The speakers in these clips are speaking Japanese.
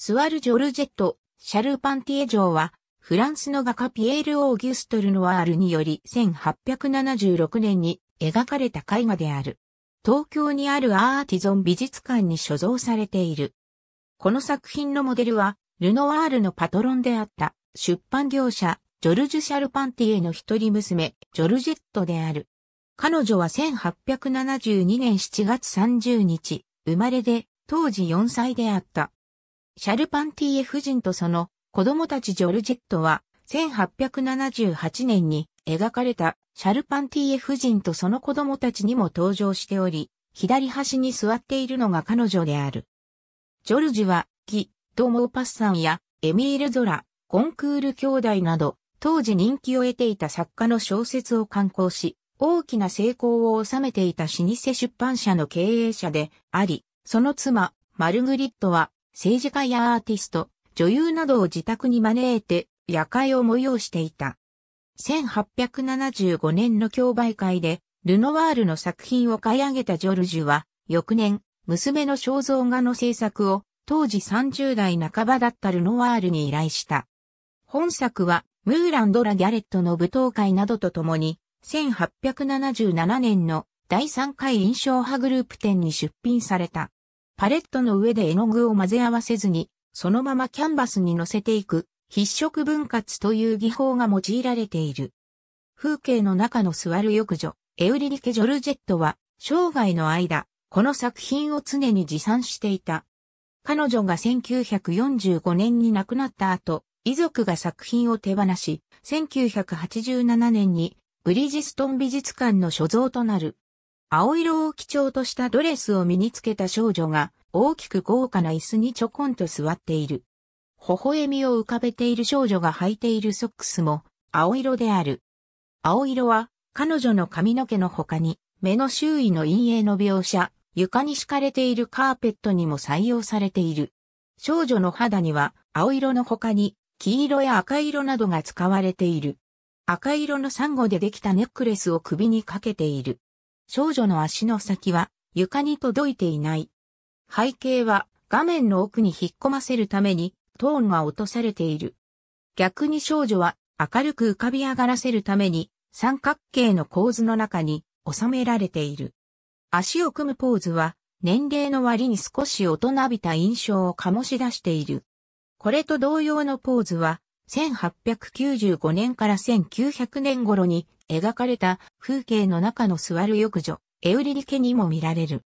スワル・ジョルジェット、シャルパンティエ城は、フランスの画家ピエール・オーギュストル・ノワールにより1876年に描かれた絵画である。東京にあるアーティゾン美術館に所蔵されている。この作品のモデルは、ルノワールのパトロンであった出版業者、ジョルジュ・シャルパンティエの一人娘、ジョルジェットである。彼女は1872年7月30日、生まれで、当時4歳であった。シャルパンティエ夫人とその子供たちジョルジェットは、1878年に描かれたシャルパンティエ夫人とその子供たちにも登場しており、左端に座っているのが彼女である。ジョルジは、ギ・ド・モーパッサンや、エミール・ゾラ、コンクール兄弟など、当時人気を得ていた作家の小説を刊行し、大きな成功を収めていた老舗出版社の経営者であり、その妻、マルグリットは、政治家やアーティスト、女優などを自宅に招いて夜会を催していた。1875年の競売会で、ルノワールの作品を買い上げたジョルジュは、翌年、娘の肖像画の制作を、当時30代半ばだったルノワールに依頼した。本作は、ムーラン・ドラ・ギャレットの舞踏会などとともに、1877年の第3回印象派グループ展に出品された。パレットの上で絵の具を混ぜ合わせずに、そのままキャンバスに乗せていく、筆色分割という技法が用いられている。風景の中の座る浴女、エウリリケ・ジョルジェットは、生涯の間、この作品を常に持参していた。彼女が1945年に亡くなった後、遺族が作品を手放し、1987年にブリヂストン美術館の所蔵となる青色を基調としたドレスを身につけた少女が、大きく豪華な椅子にちょこんと座っている。微笑みを浮かべている少女が履いているソックスも、青色である。青色は、彼女の髪の毛の他に、目の周囲の陰影の描写、床に敷かれているカーペットにも採用されている。少女の肌には、青色の他に、黄色や赤色などが使われている。赤色のサンゴでできたネックレスを首にかけている。少女の足の先は床に届いていない。背景は画面の奥に引っ込ませるためにトーンが落とされている。逆に少女は明るく浮かび上がらせるために三角形の構図の中に収められている。足を組むポーズは年齢の割に少し大人びた印象を醸し出している。これと同様のポーズは1895年から1900年頃に描かれた風景の中の座る浴女、エウリリケにも見られる。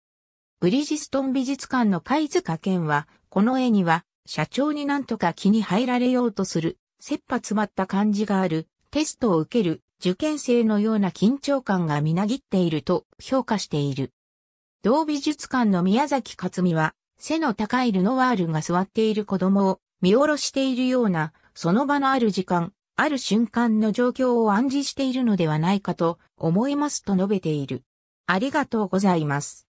ブリジストン美術館の貝塚健は、この絵には、社長になんとか気に入られようとする、切羽詰まった感じがある、テストを受ける、受験生のような緊張感がみなぎっていると評価している。同美術館の宮崎克美は、背の高いルノワールが座っている子供を見下ろしているようなその場のある時間、ある瞬間の状況を暗示しているのではないかと思いますと述べている。ありがとうございます。